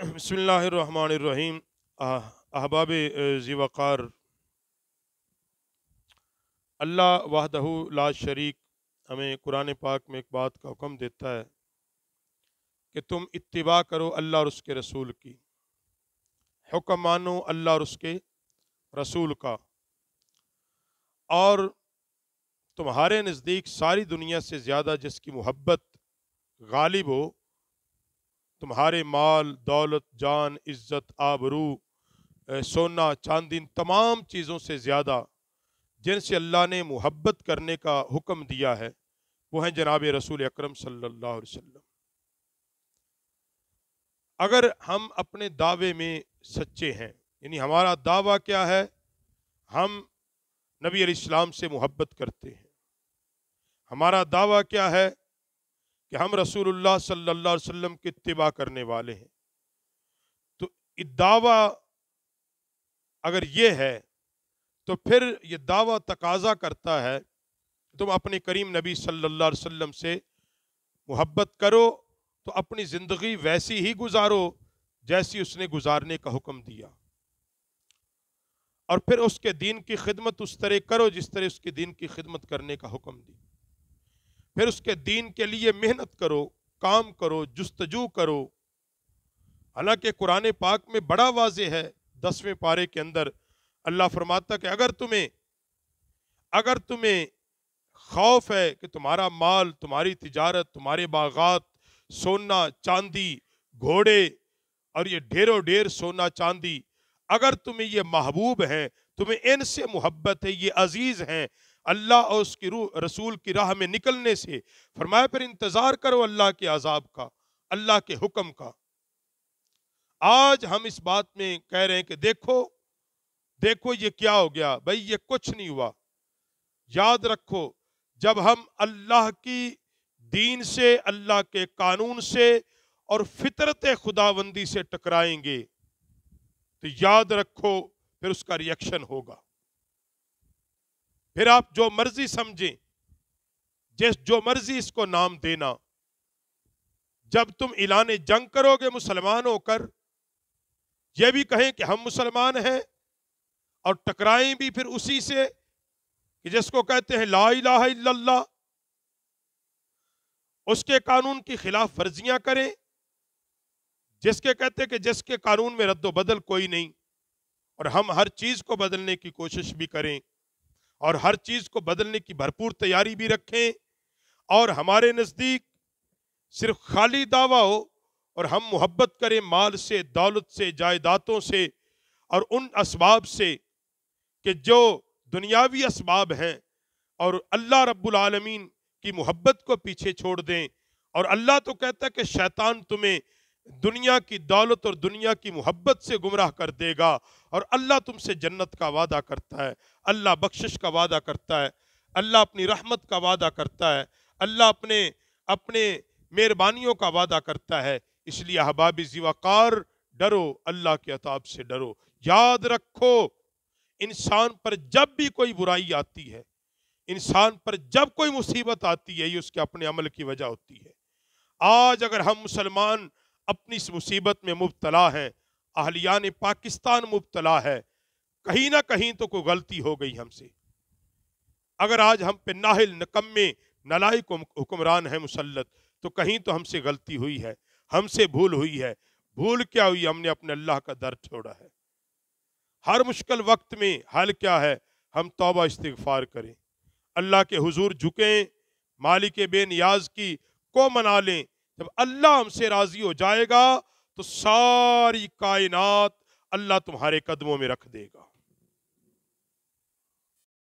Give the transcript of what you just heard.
बसमीम अहबाब जीवाकार अल्लाह वाहदहू ला शरीक हमें कुरान पाक में एक बात का हुक्म देता है कि तुम इतवा करो अल्लाह और उसके रसूल की हुक्म मानो अल्लाह और उसके रसूल का और तुम्हारे नज़दीक सारी दुनिया से ज़्यादा जिसकी मोहब्बत गालिब हो तुम्हारे माल दौलत जान इज्जत आबरू सोना चांदी तमाम चीज़ों से ज़्यादा जिनसे अल्लाह ने मुहब्बत करने का हुक्म दिया है वो हैं जनाब रसूल अक्रम सल्लल्लाहु अगर हम अपने दावे में सच्चे हैं यानी हमारा दावा क्या है हम नबी इस्लाम से मुहब्बत करते हैं हमारा दावा क्या है कि हम रसूलुल्लाह सल्लल्लाहु अलैहि वसल्लम की तबाह करने वाले हैं तो दावा अगर ये है तो फिर ये दावा तकाजा करता है तुम अपने करीम नबी सल्लल्लाहु अलैहि वसल्लम से मोहब्बत करो तो अपनी ज़िंदगी वैसी ही गुजारो जैसी उसने गुजारने का हुक्म दिया और फिर उसके दीन की खिदमत उस तरह करो जिस तरह उसके दीन की खिदमत करने का हुक्म दिया फिर उसके दीन के लिए मेहनत करो काम करो जस्तजू करो हालांकि कुरान पाक में बड़ा वाज है दसवें पारे के अंदर अल्लाह फरमाता कि अगर तुम्हें अगर तुम्हें खौफ है कि तुम्हारा माल तुम्हारी तिजारत तुम्हारे बागात सोना चांदी घोड़े और ये ढेरों ढेर सोना चांदी अगर तुम्हें ये महबूब है तुम्हें इनसे मोहब्बत है ये अजीज़ हैं अल्लाह और उसकी रूह रसूल की राह में निकलने से फरमाया फिर इंतज़ार करो अल्लाह के अजाब का अल्लाह के हुक्म का आज हम इस बात में कह रहे हैं कि देखो देखो ये क्या हो गया भाई ये कुछ नहीं हुआ याद रखो जब हम अल्लाह की दीन से अल्लाह के कानून से और फितरत खुदाबंदी से टकराएंगे तो याद रखो फिर उसका रिएक्शन होगा फिर आप जो मर्जी समझें जिस जो मर्जी इसको नाम देना जब तुम ऐलान जंग करोगे मुसलमान होकर यह भी कहें कि हम मुसलमान हैं और टकराएं भी फिर उसी से कि जिसको कहते हैं ला इला उसके कानून की खिलाफ वर्जियां करें जिसके कहते कि जिसके कानून में रद्द बदल कोई नहीं और हम हर चीज को बदलने की कोशिश भी करें और हर चीज को बदलने की भरपूर तैयारी भी रखें और हमारे नज़दीक सिर्फ खाली दावा हो और हम मोहब्बत करें माल से दौलत से जायदादों से और उन इसबाब से कि जो दुनियावी इसबाब हैं और अल्लाह रब्बुल आलमीन की मोहब्बत को पीछे छोड़ दें और अल्लाह तो कहता है कि शैतान तुम्हें दुनिया की दौलत और दुनिया की मोहब्बत से गुमराह कर देगा और अल्लाह तुमसे जन्नत का वादा करता है अल्लाह बख्शिश का वादा करता है अल्लाह अपनी रहमत का वादा करता है अल्लाह अपने अपने मेहरबानियों का वादा करता है इसलिए अहबाब जीवाकार डरो अल्लाह के अताब से डरो याद रखो इंसान पर जब भी कोई बुराई आती है इंसान पर जब कोई मुसीबत आती है ये उसके अपने अमल की वजह होती है आज अगर हम मुसलमान अपनी इस मुसीबत में मुबतला हैं ने पाकिस्तान मुबतला है कहीं ना कहीं तो कोई गलती हो गई हमसे अगर आज हम पे नाहल नकम्मे नलायक हुक्मरान है मुसलत तो कहीं तो हमसे गलती हुई है हमसे भूल हुई है भूल क्या हुई हमने अपने अल्लाह का दर छोड़ा है हर मुश्किल वक्त में हल क्या है हम तोबा इस्तफार करें अल्लाह के हुजूर झुकें मालिक बे नियाज की को मना लें जब अल्लाह हमसे राजी हो जाएगा तो सारी कायनात अल्लाह तुम्हारे कदमों में रख देगा